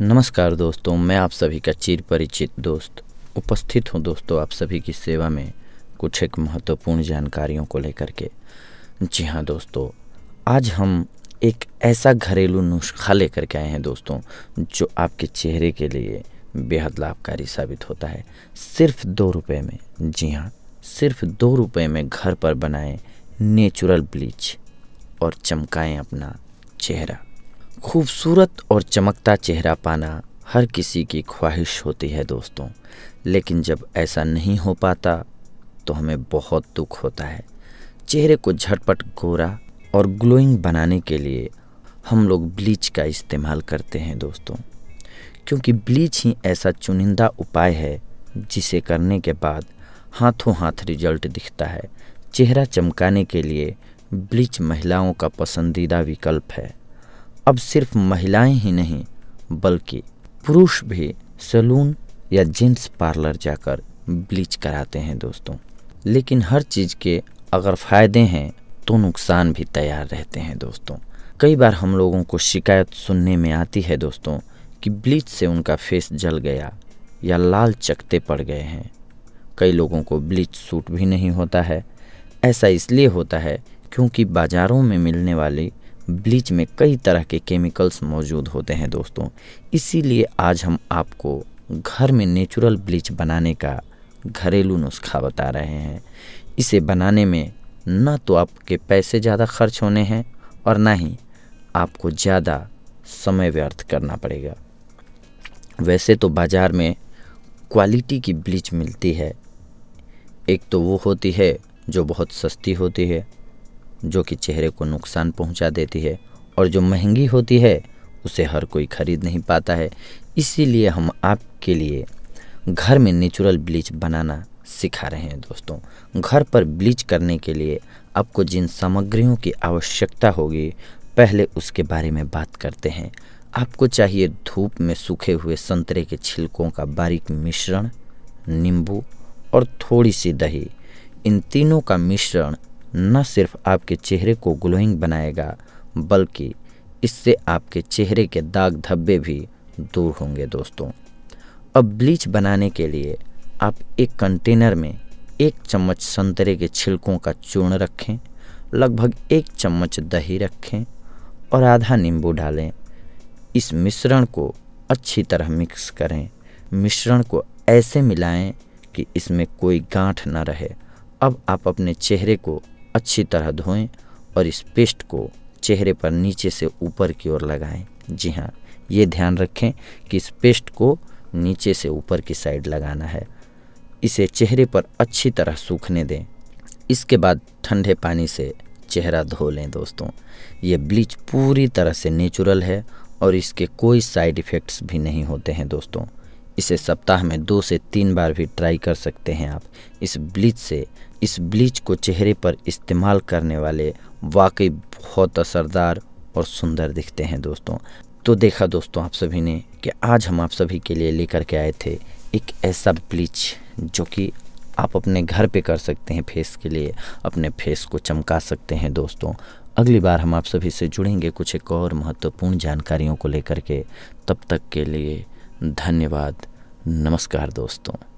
नमस्कार दोस्तों मैं आप सभी का चिर परिचित दोस्त उपस्थित हूं दोस्तों आप सभी की सेवा में कुछ एक महत्वपूर्ण जानकारियों को लेकर के जी हाँ दोस्तों आज हम एक ऐसा घरेलू नुस्खा लेकर के आए हैं दोस्तों जो आपके चेहरे के लिए बेहद लाभकारी साबित होता है सिर्फ दो रुपये में जी हाँ सिर्फ दो रुपये में घर पर बनाएं नेचुरल ब्लीच और चमकाएं अपना चेहरा खूबसूरत और चमकता चेहरा पाना हर किसी की ख्वाहिश होती है दोस्तों लेकिन जब ऐसा नहीं हो पाता तो हमें बहुत दुख होता है चेहरे को झटपट गोरा और ग्लोइंग बनाने के लिए हम लोग ब्लीच का इस्तेमाल करते हैं दोस्तों क्योंकि ब्लीच ही ऐसा चुनिंदा उपाय है जिसे करने के बाद हाथों हाथ रिजल्ट दिखता है चेहरा चमकाने के लिए ब्लीच महिलाओं का पसंदीदा विकल्प है अब सिर्फ महिलाएं ही नहीं बल्कि पुरुष भी सलून या जेंट्स पार्लर जाकर ब्लीच कराते हैं दोस्तों लेकिन हर चीज़ के अगर फ़ायदे हैं तो नुकसान भी तैयार रहते हैं दोस्तों कई बार हम लोगों को शिकायत सुनने में आती है दोस्तों कि ब्लीच से उनका फेस जल गया या लाल चकते पड़ गए हैं कई लोगों को ब्लीच सूट भी नहीं होता है ऐसा इसलिए होता है क्योंकि बाज़ारों में मिलने वाली ब्लीच में कई तरह के केमिकल्स मौजूद होते हैं दोस्तों इसीलिए आज हम आपको घर में नेचुरल ब्लीच बनाने का घरेलू नुस्खा बता रहे हैं इसे बनाने में ना तो आपके पैसे ज़्यादा खर्च होने हैं और ना ही आपको ज़्यादा समय व्यर्थ करना पड़ेगा वैसे तो बाज़ार में क्वालिटी की ब्लीच मिलती है एक तो वो होती है जो बहुत सस्ती होती है जो कि चेहरे को नुकसान पहुंचा देती है और जो महंगी होती है उसे हर कोई खरीद नहीं पाता है इसीलिए हम आपके लिए घर में नेचुरल ब्लीच बनाना सिखा रहे हैं दोस्तों घर पर ब्लीच करने के लिए आपको जिन सामग्रियों की आवश्यकता होगी पहले उसके बारे में बात करते हैं आपको चाहिए धूप में सूखे हुए संतरे के छिलकों का बारीक मिश्रण नींबू और थोड़ी सी दही इन तीनों का मिश्रण न सिर्फ आपके चेहरे को ग्लोइंग बनाएगा बल्कि इससे आपके चेहरे के दाग धब्बे भी दूर होंगे दोस्तों अब ब्लीच बनाने के लिए आप एक कंटेनर में एक चम्मच संतरे के छिलकों का चूर्ण रखें लगभग एक चम्मच दही रखें और आधा नींबू डालें इस मिश्रण को अच्छी तरह मिक्स करें मिश्रण को ऐसे मिलाएं कि इसमें कोई गांठ ना रहे अब आप अपने चेहरे को अच्छी तरह धोएं और इस पेस्ट को चेहरे पर नीचे से ऊपर की ओर लगाएं जी हाँ ये ध्यान रखें कि इस पेस्ट को नीचे से ऊपर की साइड लगाना है इसे चेहरे पर अच्छी तरह सूखने दें इसके बाद ठंडे पानी से चेहरा धो लें दोस्तों ये ब्लीच पूरी तरह से नेचुरल है और इसके कोई साइड इफ़ेक्ट्स भी नहीं होते हैं दोस्तों इसे सप्ताह में दो से तीन बार भी ट्राई कर सकते हैं आप इस ब्लीच से इस ब्लीच को चेहरे पर इस्तेमाल करने वाले वाकई बहुत असरदार और सुंदर दिखते हैं दोस्तों तो देखा दोस्तों आप सभी ने कि आज हम आप सभी के लिए लेकर के आए थे एक ऐसा ब्लीच जो कि आप अपने घर पे कर सकते हैं फेस के लिए अपने फेस को चमका सकते हैं दोस्तों अगली बार हम आप सभी से जुड़ेंगे कुछ एक और महत्वपूर्ण जानकारियों को लेकर के तब तक के लिए धन्यवाद नमस्कार दोस्तों